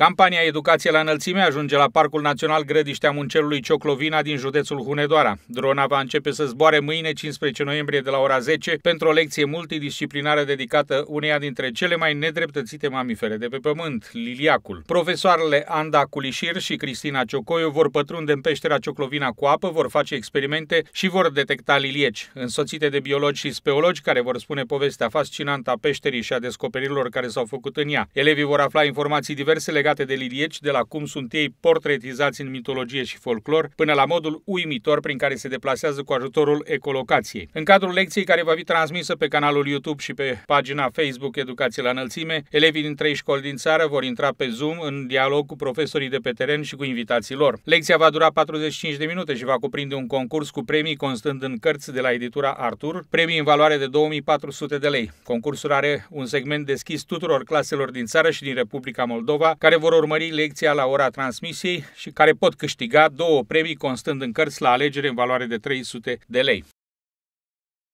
Campania Educație la înălțime ajunge la Parcul Național Grădiștea Muncelului Cioclovina din județul Hunedoara. Drona va începe să zboare mâine 15 noiembrie de la ora 10 pentru o lecție multidisciplinară dedicată uneia dintre cele mai nedreptățite mamifere de pe pământ, liliacul. Profesoarele Anda Culișir și Cristina Ciocoiu vor pătrunde în peștera Cioclovina cu apă, vor face experimente și vor detecta lilieci, însoțite de biologi și speologi care vor spune povestea fascinantă a peșterii și a descoperirilor care s-au făcut în ea. Elevii vor afla informații diverse legate legate de lirieci, de la cum sunt ei portretizați în mitologie și folclor, până la modul uimitor prin care se deplasează cu ajutorul ecolocației. În cadrul lecției care va fi transmisă pe canalul YouTube și pe pagina Facebook Educație la Înălțime, elevii din trei școli din țară vor intra pe Zoom în dialog cu profesorii de pe teren și cu invitații lor. Lecția va dura 45 de minute și va cuprinde un concurs cu premii constând în cărți de la editura Artur, premii în valoare de 2400 de lei. Concursul are un segment deschis tuturor claselor din țară și din Republica Moldova, care vor urmări lecția la ora transmisiei și care pot câștiga două premii constând în cărți la alegere în valoare de 300 de lei.